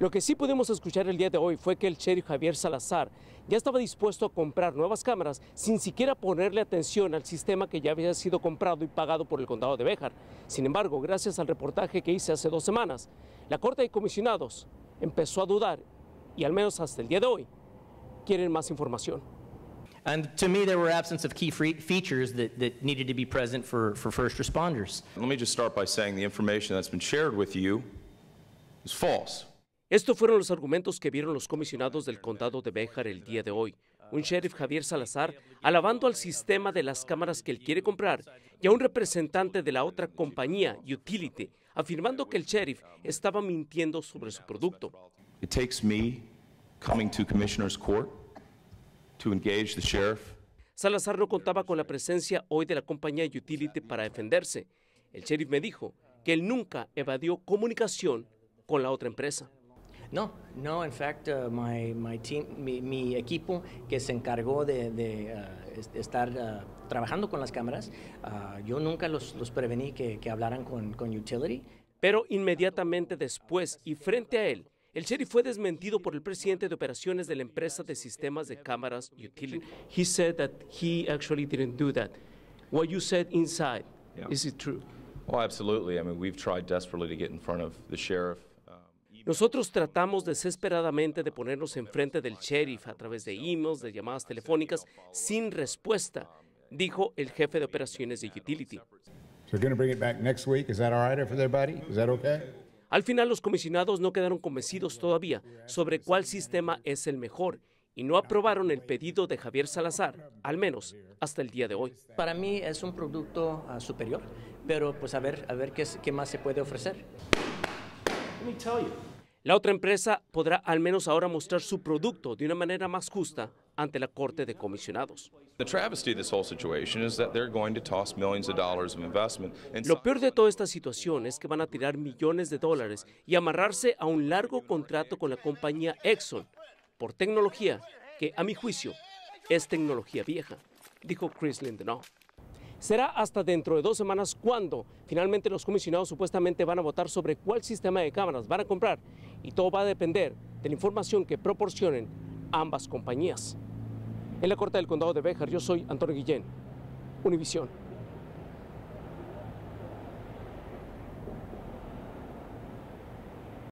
Lo que sí pudimos escuchar el día de hoy fue que el sheriff Javier Salazar ya estaba dispuesto a comprar nuevas cámaras sin siquiera ponerle atención al sistema que ya había sido comprado y pagado por el condado de Béjar. Sin embargo, gracias al reportaje que hice hace dos semanas, la Corte de Comisionados empezó a dudar y al menos hasta el día de hoy quieren más información. And to me, there were absence of key features that, needed to be present for first responders. Let me just start by saying the information that's been shared with you is false. Estos fueron los argumentos que vieron los comisionados del condado de Béjar el día de hoy. Un sheriff Javier Salazar alabando al sistema de las cámaras que él quiere comprar y a un representante de la otra compañía, Utility, afirmando que el sheriff estaba mintiendo sobre su producto. Salazar no contaba con la presencia hoy de la compañía Utility para defenderse. El sheriff me dijo que él nunca evadió comunicación con la otra empresa. No, no, en fact, uh, my, my team, mi, equipo que se encargó de, de uh, estar uh, trabajando con las cámaras, yo nunca los, prevení que, que, hablaran con, con Utility. Pero inmediatamente después y frente a él, el sheriff fue desmentido por el presidente de operaciones de la empresa de sistemas de cámaras Utility. He said that he actually didn't do that. What you said inside, is it true? Oh, absolutely. I mean, we've tried desperately to get in front of the sheriff. Nosotros tratamos desesperadamente de ponernos enfrente del sheriff a través de emails, de llamadas telefónicas, sin respuesta, dijo el jefe de operaciones de Utility. Al final los comisionados no quedaron convencidos todavía sobre cuál sistema es el mejor y no aprobaron el pedido de Javier Salazar, al menos hasta el día de hoy. Para mí es un producto ah, superior, pero pues a ver, a ver qué, qué más se puede ofrecer. La otra empresa podrá al menos ahora mostrar su producto de una manera más justa ante la Corte de Comisionados. Lo peor de toda esta situación es que van a tirar millones de dólares y amarrarse a un largo contrato con la compañía Exxon por tecnología que, a mi juicio, es tecnología vieja, dijo Chris Lindenau. Será hasta dentro de dos semanas cuando finalmente los comisionados supuestamente van a votar sobre cuál sistema de cámaras van a comprar y todo va a depender de la información que proporcionen ambas compañías. En la Corte del Condado de Béjar, yo soy Antonio Guillén, Univisión.